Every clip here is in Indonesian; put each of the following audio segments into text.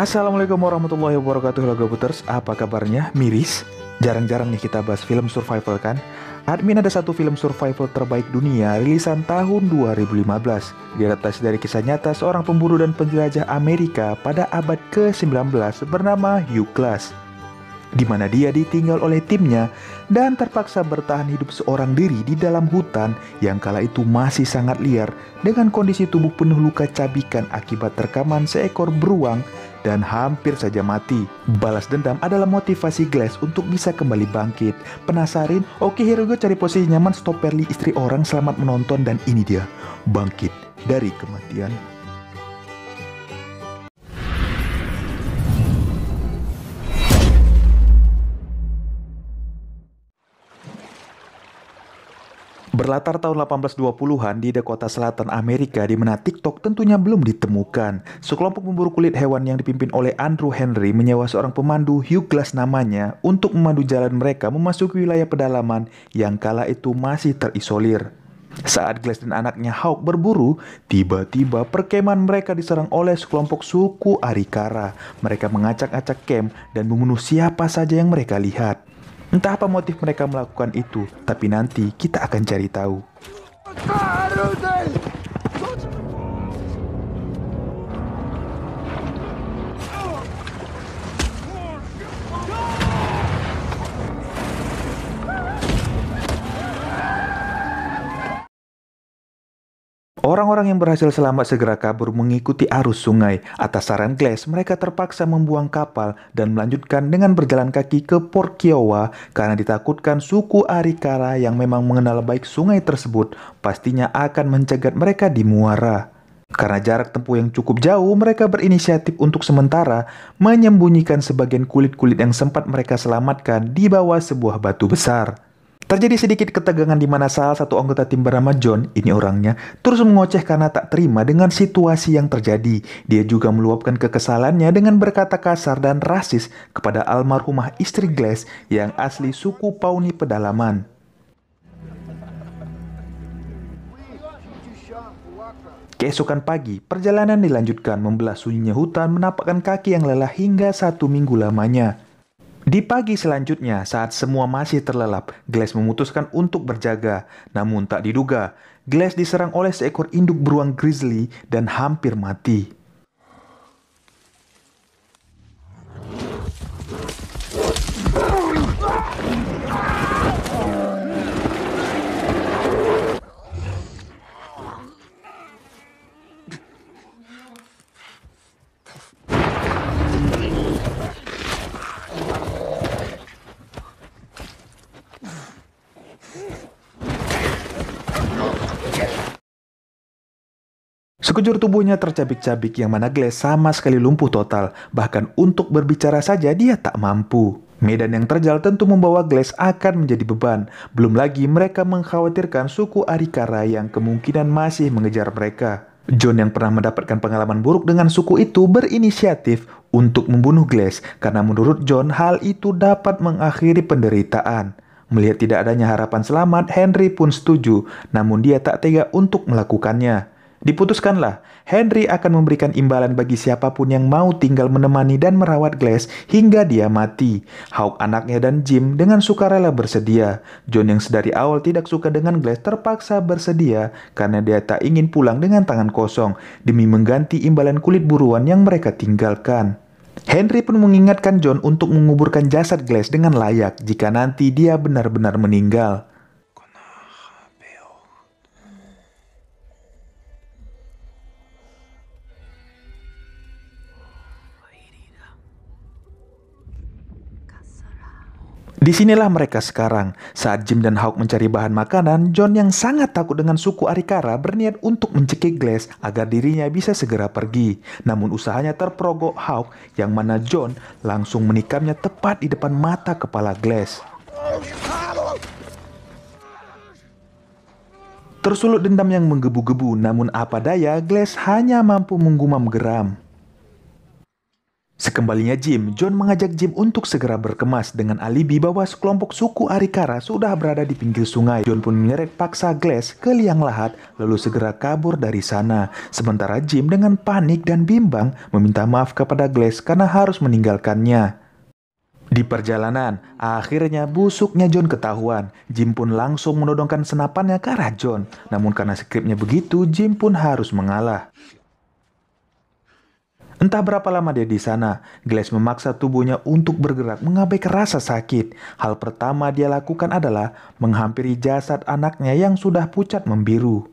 Assalamualaikum warahmatullahi wabarakatuh Halo Gabuters, apa kabarnya? Miris? Jarang-jarang nih kita bahas film survival kan? Admin ada satu film survival terbaik dunia rilisan tahun 2015 Diadaptasi dari kisah nyata seorang pemburu dan penjelajah Amerika pada abad ke-19 bernama Hugh Glass di mana dia ditinggal oleh timnya dan terpaksa bertahan hidup seorang diri di dalam hutan yang kala itu masih sangat liar dengan kondisi tubuh penuh luka cabikan akibat terkaman seekor beruang dan hampir saja mati. Balas dendam adalah motivasi Glass untuk bisa kembali bangkit. Penasarin? Oke Hirugo cari posisi nyaman stop perli istri orang selamat menonton dan ini dia. Bangkit dari kematian. Berlatar tahun 1820-an di Dakota Selatan Amerika di mana TikTok tentunya belum ditemukan. Sekelompok pemburu kulit hewan yang dipimpin oleh Andrew Henry menyewa seorang pemandu Hugh Glass namanya untuk memandu jalan mereka memasuki wilayah pedalaman yang kala itu masih terisolir. Saat Glass dan anaknya Hawk berburu, tiba-tiba perkemahan mereka diserang oleh sekelompok suku Arikara. Mereka mengacak-acak kem dan membunuh siapa saja yang mereka lihat. Entah apa motif mereka melakukan itu, tapi nanti kita akan cari tahu. Orang-orang yang berhasil selamat segera kabur mengikuti arus sungai. Atas saran Glass, mereka terpaksa membuang kapal dan melanjutkan dengan berjalan kaki ke Port Kiowa karena ditakutkan suku Arikara yang memang mengenal baik sungai tersebut pastinya akan mencegat mereka di muara. Karena jarak tempuh yang cukup jauh, mereka berinisiatif untuk sementara menyembunyikan sebagian kulit-kulit yang sempat mereka selamatkan di bawah sebuah batu besar. Terjadi sedikit ketegangan di mana salah satu anggota tim bernama John, ini orangnya, terus mengoceh karena tak terima dengan situasi yang terjadi. Dia juga meluapkan kekesalannya dengan berkata kasar dan rasis kepada almarhumah istri Glass yang asli suku Pauni pedalaman. Keesokan pagi, perjalanan dilanjutkan membelah sunyinya hutan menapakkan kaki yang lelah hingga satu minggu lamanya. Di pagi selanjutnya, saat semua masih terlelap, Glass memutuskan untuk berjaga. Namun tak diduga, Glass diserang oleh seekor induk beruang grizzly dan hampir mati. Sekujur tubuhnya tercabik-cabik yang mana Glass sama sekali lumpuh total, bahkan untuk berbicara saja dia tak mampu. Medan yang terjal tentu membawa Glass akan menjadi beban. Belum lagi mereka mengkhawatirkan suku Arikara yang kemungkinan masih mengejar mereka. John yang pernah mendapatkan pengalaman buruk dengan suku itu berinisiatif untuk membunuh Glass karena menurut John hal itu dapat mengakhiri penderitaan. Melihat tidak adanya harapan selamat, Henry pun setuju, namun dia tak tega untuk melakukannya. Diputuskanlah, Henry akan memberikan imbalan bagi siapapun yang mau tinggal menemani dan merawat Glass hingga dia mati. Hawk anaknya dan Jim dengan sukarela bersedia. John yang sedari awal tidak suka dengan Glass terpaksa bersedia karena dia tak ingin pulang dengan tangan kosong demi mengganti imbalan kulit buruan yang mereka tinggalkan. Henry pun mengingatkan John untuk menguburkan jasad Glass dengan layak jika nanti dia benar-benar meninggal. Disinilah mereka sekarang. Saat Jim dan Hawk mencari bahan makanan, John yang sangat takut dengan suku Arikara berniat untuk mencekik Glass agar dirinya bisa segera pergi. Namun usahanya terperogok Hawk yang mana John langsung menikamnya tepat di depan mata kepala Glass. Tersulut dendam yang menggebu-gebu, namun apa daya, Glass hanya mampu menggumam geram. Sekembalinya Jim, John mengajak Jim untuk segera berkemas dengan alibi bahwa sekelompok suku Arikara sudah berada di pinggir sungai. John pun menyeret paksa Glass ke liang lahat lalu segera kabur dari sana. Sementara Jim dengan panik dan bimbang meminta maaf kepada Glass karena harus meninggalkannya. Di perjalanan, akhirnya busuknya John ketahuan. Jim pun langsung menodongkan senapannya ke arah John. Namun karena skripnya begitu, Jim pun harus mengalah. Entah berapa lama dia di sana, Glass memaksa tubuhnya untuk bergerak mengabaikan rasa sakit. Hal pertama dia lakukan adalah menghampiri jasad anaknya yang sudah pucat membiru.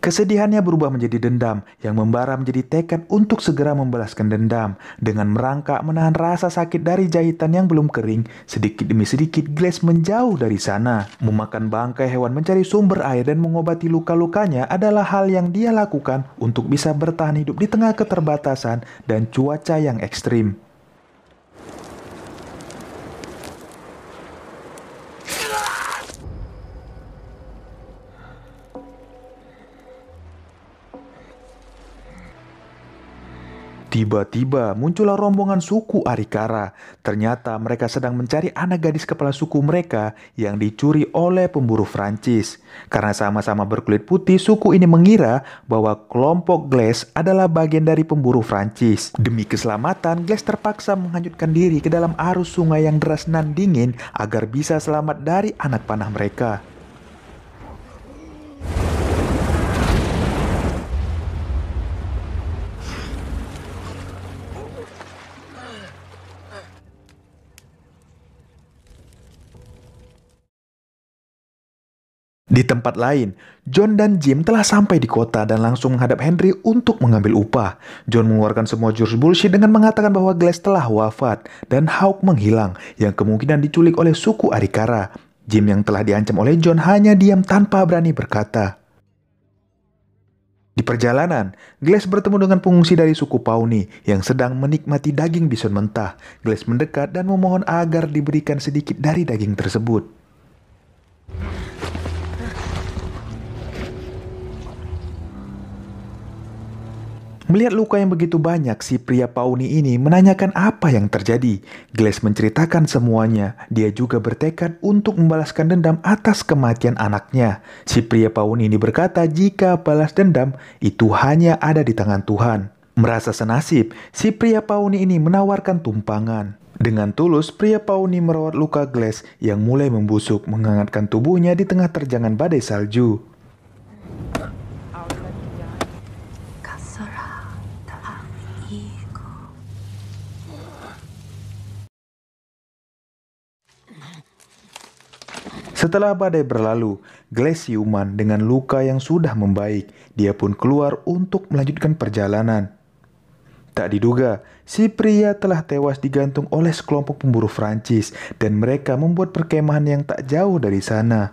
Kesedihannya berubah menjadi dendam yang membara menjadi tekad untuk segera membalaskan dendam dengan merangkak menahan rasa sakit dari jahitan yang belum kering sedikit demi sedikit Glass menjauh dari sana. Memakan bangkai hewan mencari sumber air dan mengobati luka-lukanya adalah hal yang dia lakukan untuk bisa bertahan hidup di tengah keterbatasan dan cuaca yang ekstrim. Tiba-tiba muncullah rombongan suku Arikara. Ternyata mereka sedang mencari anak gadis kepala suku mereka yang dicuri oleh pemburu Francis. Karena sama-sama berkulit putih, suku ini mengira bahwa kelompok Glass adalah bagian dari pemburu Francis. Demi keselamatan, Glass terpaksa menghanyutkan diri ke dalam arus sungai yang deras dan dingin agar bisa selamat dari anak panah mereka. Di tempat lain, John dan Jim telah sampai di kota dan langsung menghadap Henry untuk mengambil upah. John mengeluarkan semua jurus bullshit dengan mengatakan bahwa Glass telah wafat dan Hawk menghilang yang kemungkinan diculik oleh suku Arikara. Jim yang telah diancam oleh John hanya diam tanpa berani berkata. Di perjalanan, Glass bertemu dengan pengungsi dari suku Pauni yang sedang menikmati daging bison mentah. Glass mendekat dan memohon agar diberikan sedikit dari daging tersebut. Melihat luka yang begitu banyak, si pria Pauni ini menanyakan apa yang terjadi. Glass menceritakan semuanya. Dia juga bertekad untuk membalaskan dendam atas kematian anaknya. Si pria Pauni ini berkata jika balas dendam itu hanya ada di tangan Tuhan. Merasa senasib, si pria Pauni ini menawarkan tumpangan. Dengan tulus, pria Pauni merawat luka Glass yang mulai membusuk, menghangatkan tubuhnya di tengah terjangan badai salju. Setelah badai berlalu, Glesiuman dengan luka yang sudah membaik, dia pun keluar untuk melanjutkan perjalanan. Tak diduga, si pria telah tewas digantung oleh sekelompok pemburu Francis dan mereka membuat perkemahan yang tak jauh dari sana.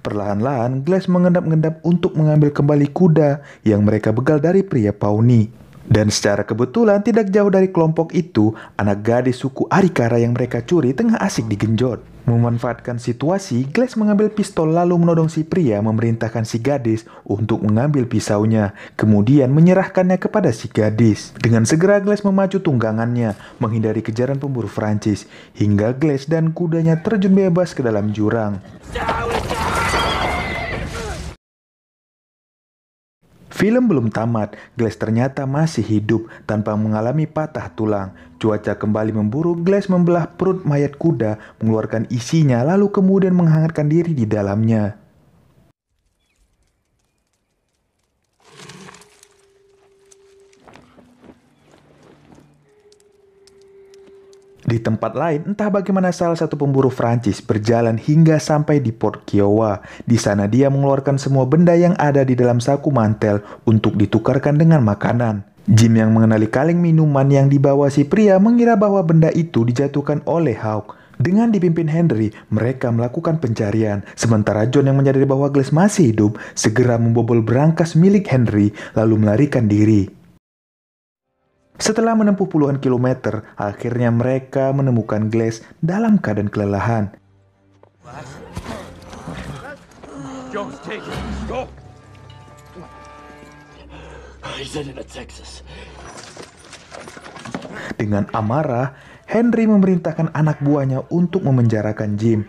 Perlahan-lahan, Glass mengendap-endap untuk mengambil kembali kuda yang mereka begal dari pria Pauni. Dan secara kebetulan tidak jauh dari kelompok itu, anak gadis suku Arikara yang mereka curi tengah asik digenjot. Memanfaatkan situasi, Glass mengambil pistol lalu menodong si pria memerintahkan si gadis untuk mengambil pisaunya, kemudian menyerahkannya kepada si gadis. Dengan segera Glass memacu tunggangannya, menghindari kejaran pemburu Francis, hingga Glass dan kudanya terjun bebas ke dalam jurang. Film belum tamat, Glass ternyata masih hidup tanpa mengalami patah tulang. Cuaca kembali memburuk, Glass membelah perut mayat kuda, mengeluarkan isinya lalu kemudian menghangatkan diri di dalamnya. Di tempat lain, entah bagaimana salah satu pemburu Francis berjalan hingga sampai di Port Kiowa. Di sana dia mengeluarkan semua benda yang ada di dalam saku mantel untuk ditukarkan dengan makanan. Jim yang mengenali kaleng minuman yang dibawa si pria mengira bahwa benda itu dijatuhkan oleh Hawk. Dengan dipimpin Henry, mereka melakukan pencarian. Sementara John yang menyadari bahwa Glass masih hidup, segera membobol berangkas milik Henry lalu melarikan diri. Setelah menempuh puluhan kilometer, akhirnya mereka menemukan Glass dalam keadaan kelelahan. Dengan amarah, Henry memerintahkan anak buahnya untuk memenjarakan Jim.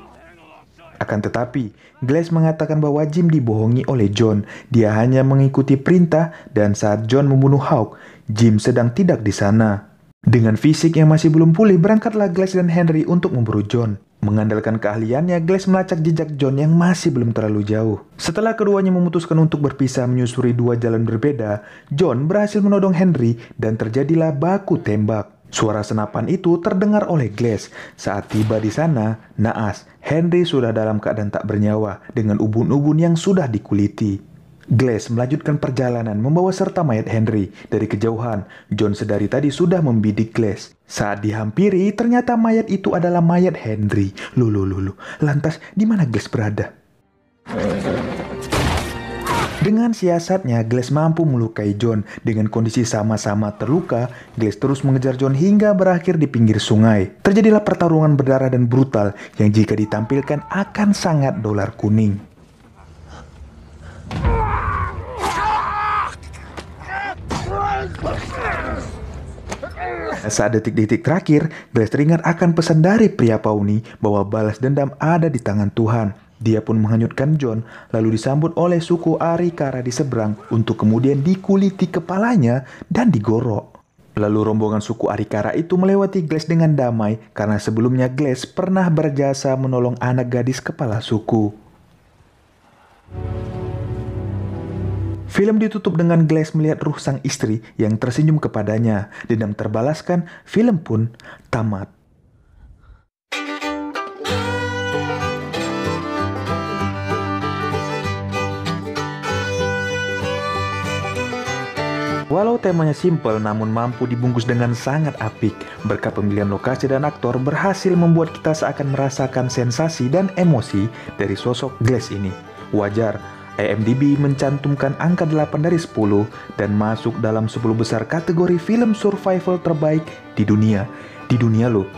Akan tetapi, Glass mengatakan bahwa Jim dibohongi oleh John. Dia hanya mengikuti perintah dan saat John membunuh Hawk, Jim sedang tidak di sana. Dengan fisik yang masih belum pulih, berangkatlah Glass dan Henry untuk memburu John. Mengandalkan keahliannya, Glass melacak jejak John yang masih belum terlalu jauh. Setelah keduanya memutuskan untuk berpisah menyusuri dua jalan berbeda, John berhasil menodong Henry dan terjadilah baku tembak. Suara senapan itu terdengar oleh Glass. Saat tiba di sana, naas, Henry sudah dalam keadaan tak bernyawa dengan ubun-ubun yang sudah dikuliti. Glass melanjutkan perjalanan membawa serta mayat Henry dari kejauhan. John sedari tadi sudah membidik Glass. Saat dihampiri, ternyata mayat itu adalah mayat Henry. Lulu lulu. Lantas di mana Glass berada? Dengan siasatnya, Glass mampu melukai John. Dengan kondisi sama-sama terluka, Glass terus mengejar John hingga berakhir di pinggir sungai. Terjadilah pertarungan berdarah dan brutal yang jika ditampilkan akan sangat dolar kuning. Saat detik-detik terakhir, Blaze teringat akan pesan dari pria Pauni bahwa balas dendam ada di tangan Tuhan. Dia pun menghanyutkan John, lalu disambut oleh suku Arikara di seberang untuk kemudian dikuliti kepalanya dan digorok. Lalu rombongan suku Arikara itu melewati Glass dengan damai karena sebelumnya Glass pernah berjasa menolong anak gadis kepala suku. Film ditutup dengan Glass melihat ruh sang istri yang tersenyum kepadanya. Dendam terbalaskan, film pun tamat. Walau temanya simpel namun mampu dibungkus dengan sangat apik. Berkat pemilihan lokasi dan aktor berhasil membuat kita seakan merasakan sensasi dan emosi dari sosok Glass ini. Wajar IMDb mencantumkan angka 8 dari 10 dan masuk dalam 10 besar kategori film survival terbaik di dunia. Di dunia lo.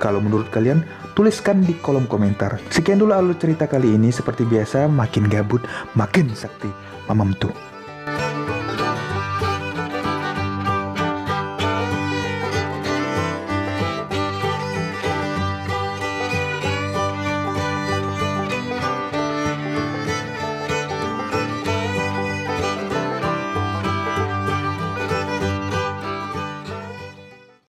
Kalau menurut kalian, tuliskan di kolom komentar. Sekian dulu alur cerita kali ini. Seperti biasa, makin gabut, makin sakti. Mamam tuh.